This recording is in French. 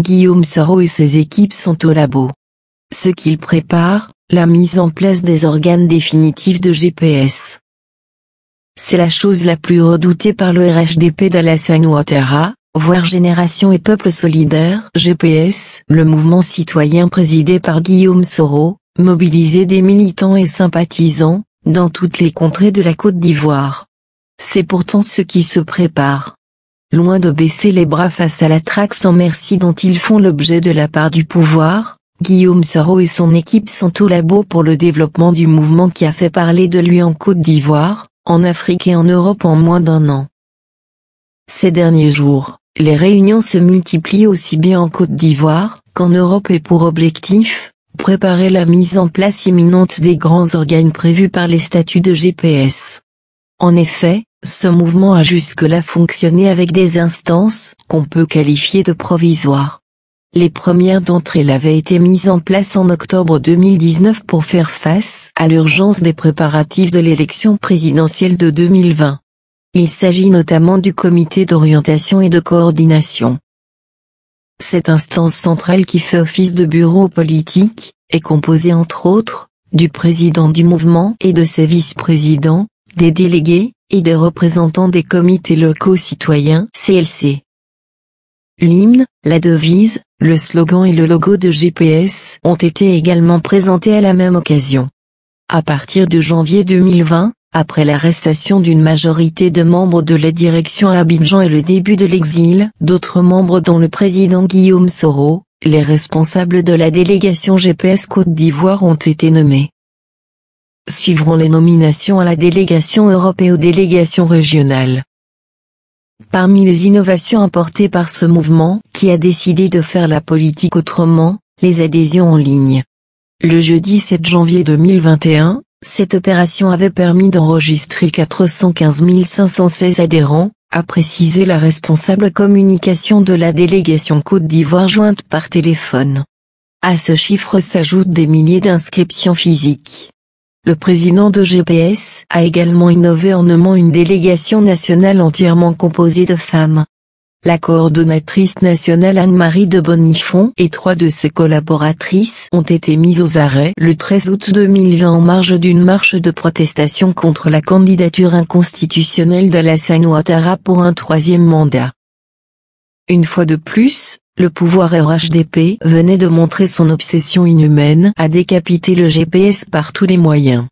Guillaume Soro et ses équipes sont au labo. Ce qu'ils préparent, la mise en place des organes définitifs de GPS. C'est la chose la plus redoutée par le RHDP d'Alassane Ouattara, voire Génération et Peuple Solidaire GPS. Le mouvement citoyen présidé par Guillaume Soro, mobilisé des militants et sympathisants, dans toutes les contrées de la Côte d'Ivoire. C'est pourtant ce qui se prépare loin de baisser les bras face à la traque sans merci dont ils font l'objet de la part du pouvoir, Guillaume Saro et son équipe sont au labo pour le développement du mouvement qui a fait parler de lui en Côte d'Ivoire, en Afrique et en Europe en moins d'un an. Ces derniers jours, les réunions se multiplient aussi bien en Côte d'Ivoire qu'en Europe et pour objectif, préparer la mise en place imminente des grands organes prévus par les statuts de GPS. En effet, ce mouvement a jusque-là fonctionné avec des instances qu'on peut qualifier de provisoires. Les premières d'entre elles avaient été mises en place en octobre 2019 pour faire face à l'urgence des préparatifs de l'élection présidentielle de 2020. Il s'agit notamment du comité d'orientation et de coordination. Cette instance centrale qui fait office de bureau politique, est composée entre autres, du président du mouvement et de ses vice-présidents, des délégués, et des représentants des comités locaux citoyens CLC. L'hymne, la devise, le slogan et le logo de GPS ont été également présentés à la même occasion. À partir de janvier 2020, après l'arrestation d'une majorité de membres de la direction à Abidjan et le début de l'exil d'autres membres dont le président Guillaume Soro, les responsables de la délégation GPS Côte d'Ivoire ont été nommés. Suivront les nominations à la délégation européenne et aux délégations régionales. Parmi les innovations apportées par ce mouvement, qui a décidé de faire la politique autrement, les adhésions en ligne. Le jeudi 7 janvier 2021, cette opération avait permis d'enregistrer 415 516 adhérents, a précisé la responsable communication de la délégation Côte d'Ivoire jointe par téléphone. À ce chiffre s'ajoutent des milliers d'inscriptions physiques. Le président de GPS a également innové en nommant une délégation nationale entièrement composée de femmes. La coordonnatrice nationale Anne-Marie de Bonifont et trois de ses collaboratrices ont été mises aux arrêts le 13 août 2020 en marge d'une marche de protestation contre la candidature inconstitutionnelle d'Alassane Ouattara pour un troisième mandat. Une fois de plus, le pouvoir RHDP venait de montrer son obsession inhumaine à décapiter le GPS par tous les moyens.